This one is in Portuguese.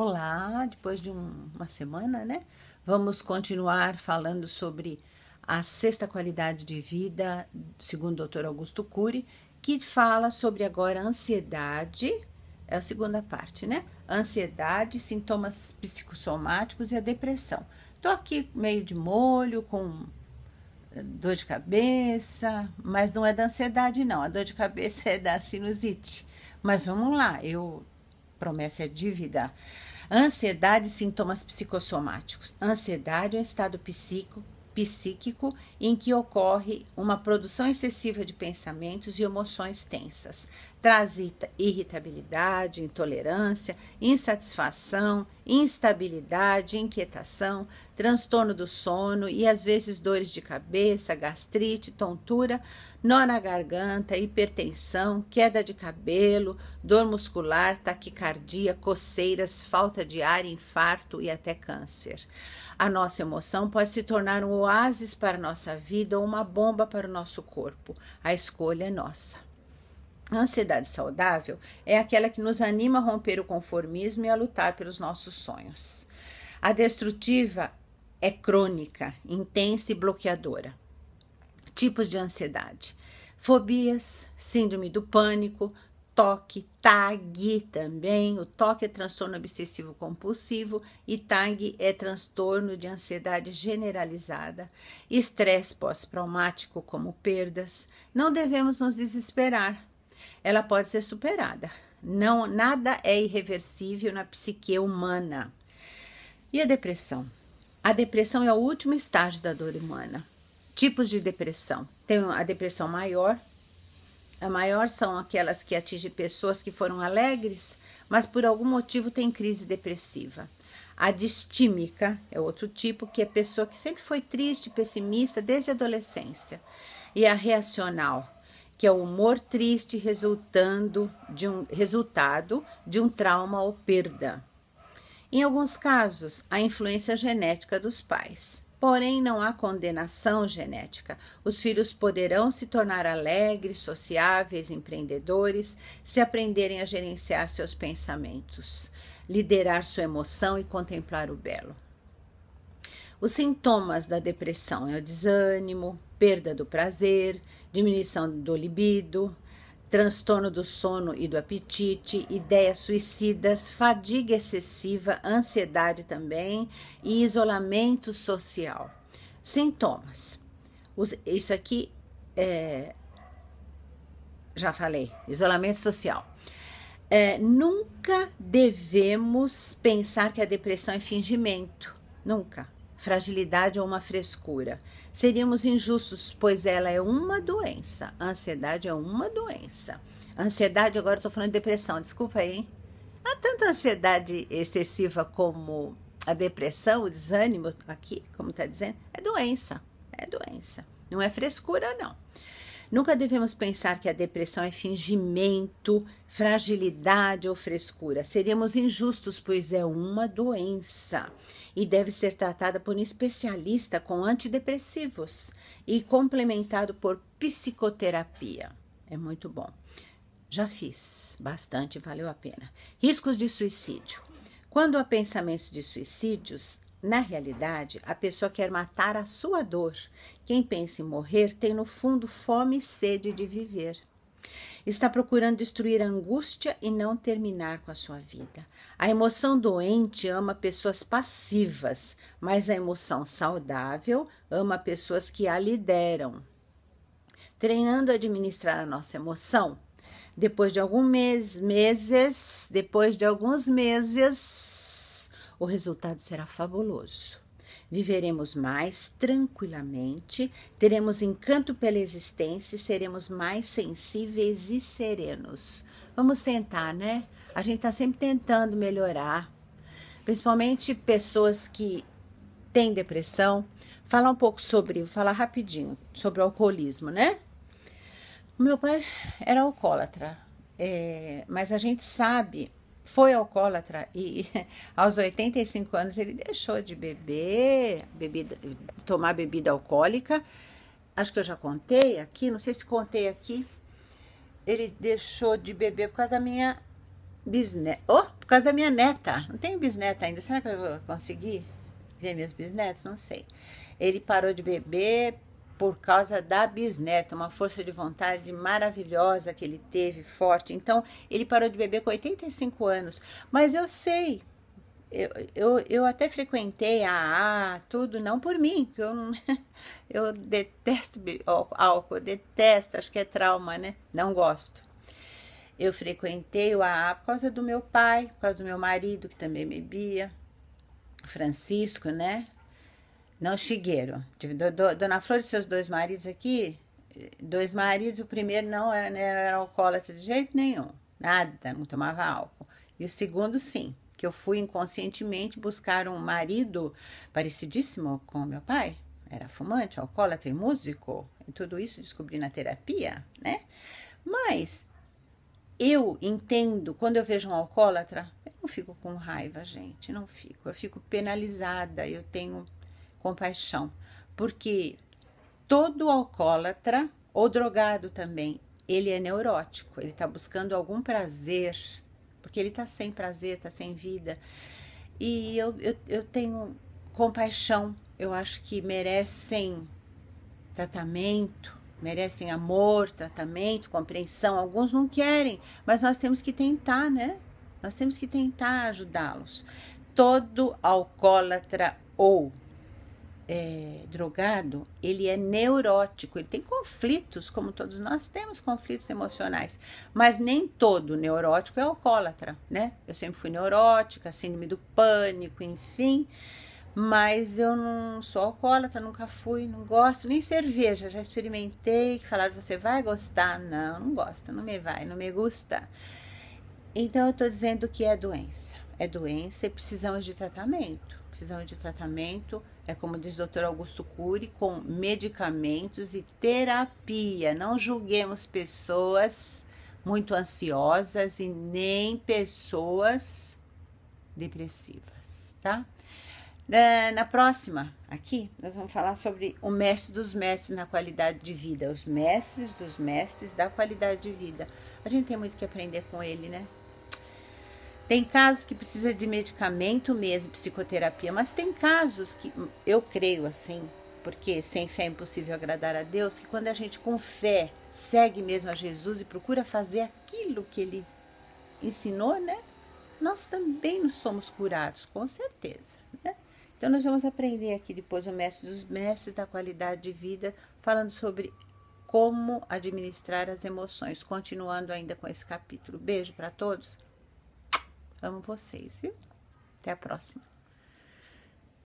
Olá, depois de um, uma semana, né? Vamos continuar falando sobre a sexta qualidade de vida, segundo o Dr. Augusto Cury, que fala sobre agora ansiedade, é a segunda parte, né? Ansiedade, sintomas psicossomáticos e a depressão. Tô aqui meio de molho, com eh, dor de cabeça, mas não é da ansiedade, não. A dor de cabeça é da sinusite. Mas vamos lá, eu promessa é dívida. Ansiedade, sintomas psicossomáticos. Ansiedade é um estado psíquico psíquico em que ocorre uma produção excessiva de pensamentos e emoções tensas. Traz irritabilidade, intolerância, insatisfação, instabilidade, inquietação, transtorno do sono e às vezes dores de cabeça, gastrite, tontura, nó na garganta, hipertensão, queda de cabelo, dor muscular, taquicardia, coceiras, falta de ar, infarto e até câncer. A nossa emoção pode se tornar um oásis para a nossa vida ou uma bomba para o nosso corpo. A escolha é nossa. A ansiedade saudável é aquela que nos anima a romper o conformismo e a lutar pelos nossos sonhos. A destrutiva é crônica, intensa e bloqueadora. Tipos de ansiedade: fobias, síndrome do pânico, toque, TAG também. O toque é transtorno obsessivo compulsivo e TAG é transtorno de ansiedade generalizada. Estresse pós-traumático, como perdas. Não devemos nos desesperar, ela pode ser superada. Não, nada é irreversível na psique humana. E a depressão? A depressão é o último estágio da dor humana. Tipos de depressão. Tem a depressão maior. A maior são aquelas que atingem pessoas que foram alegres, mas por algum motivo têm crise depressiva. A distímica é outro tipo, que é pessoa que sempre foi triste, pessimista desde a adolescência. E a reacional, que é o humor triste resultando de um resultado de um trauma ou perda. Em alguns casos, a influência genética dos pais. Porém, não há condenação genética. Os filhos poderão se tornar alegres, sociáveis, empreendedores, se aprenderem a gerenciar seus pensamentos, liderar sua emoção e contemplar o belo. Os sintomas da depressão é o desânimo, perda do prazer, diminuição do libido, transtorno do sono e do apetite, ideias suicidas, fadiga excessiva, ansiedade também e isolamento social. Sintomas. Isso aqui é, já falei, isolamento social. É, nunca devemos pensar que a depressão é fingimento. Nunca fragilidade ou uma frescura. Seríamos injustos, pois ela é uma doença. A ansiedade é uma doença. A ansiedade, agora estou falando de depressão, desculpa aí. Hein? Há tanto ansiedade excessiva como a depressão, o desânimo, aqui, como está dizendo, é doença. É doença. Não é frescura, não. Nunca devemos pensar que a depressão é fingimento, fragilidade ou frescura. Seríamos injustos, pois é uma doença e deve ser tratada por um especialista com antidepressivos e complementado por psicoterapia. É muito bom. Já fiz bastante, valeu a pena. Riscos de suicídio. Quando há pensamentos de suicídios, na realidade, a pessoa quer matar a sua dor. Quem pensa em morrer tem no fundo fome e sede de viver. Está procurando destruir a angústia e não terminar com a sua vida. A emoção doente ama pessoas passivas, mas a emoção saudável ama pessoas que a lideram. Treinando a administrar a nossa emoção, depois de alguns mês, meses, depois de alguns meses, o resultado será fabuloso. Viveremos mais tranquilamente, teremos encanto pela existência, seremos mais sensíveis e serenos. Vamos tentar, né? A gente está sempre tentando melhorar. Principalmente pessoas que têm depressão. Falar um pouco sobre, vou falar rapidinho, sobre o alcoolismo, né? Meu pai era alcoólatra, é, mas a gente sabe foi alcoólatra e aos 85 anos ele deixou de beber, bebida, tomar bebida alcoólica. Acho que eu já contei aqui, não sei se contei aqui. Ele deixou de beber por causa da minha bisneta. Oh, por causa da minha neta. Não tenho bisneta ainda. Será que eu vou conseguir ver minhas bisnetas? Não sei. Ele parou de beber por causa da bisneta, uma força de vontade maravilhosa que ele teve, forte. Então, ele parou de beber com 85 anos. Mas eu sei, eu, eu, eu até frequentei a A, tudo, não por mim, que eu, eu detesto álcool, detesto, acho que é trauma, né? Não gosto. Eu frequentei o AA por causa do meu pai, por causa do meu marido, que também bebia, Francisco, né? Não chiqueiro. Dona Flor e seus dois maridos aqui, dois maridos, o primeiro não era, é, né, era alcoólatra de jeito nenhum, nada, não tomava álcool. E o segundo, sim, que eu fui inconscientemente buscar um marido parecidíssimo com meu pai. Era fumante, alcoólatra e músico. E tudo isso descobri na terapia, né? Mas eu entendo, quando eu vejo um alcoólatra, eu não fico com raiva, gente, não fico. Eu fico penalizada, eu tenho compaixão, porque todo alcoólatra ou drogado também, ele é neurótico, ele está buscando algum prazer, porque ele está sem prazer, está sem vida. E eu, eu, eu tenho compaixão, eu acho que merecem tratamento, merecem amor, tratamento, compreensão. Alguns não querem, mas nós temos que tentar, né? Nós temos que tentar ajudá-los. Todo alcoólatra ou é, drogado, ele é neurótico, ele tem conflitos, como todos nós temos conflitos emocionais, mas nem todo neurótico é alcoólatra, né? Eu sempre fui neurótica, síndrome do pânico, enfim, mas eu não sou alcoólatra, nunca fui, não gosto nem cerveja, já experimentei, falaram você vai gostar, não, não gosto, não me vai, não me gusta. Então eu tô dizendo que é doença, é doença e precisamos de tratamento precisando de tratamento, é como diz o Dr. Augusto Cury, com medicamentos e terapia. Não julguemos pessoas muito ansiosas e nem pessoas depressivas, tá? Na próxima, aqui, nós vamos falar sobre o mestre dos mestres na qualidade de vida. Os mestres dos mestres da qualidade de vida. A gente tem muito que aprender com ele, né? Tem casos que precisa de medicamento mesmo, psicoterapia, mas tem casos que eu creio assim, porque sem fé é impossível agradar a Deus, que quando a gente com fé segue mesmo a Jesus e procura fazer aquilo que ele ensinou, né? Nós também nos somos curados, com certeza, né? Então nós vamos aprender aqui depois o mestre dos mestres da qualidade de vida, falando sobre como administrar as emoções, continuando ainda com esse capítulo. Beijo para todos. Amo vocês, viu? Até a próxima.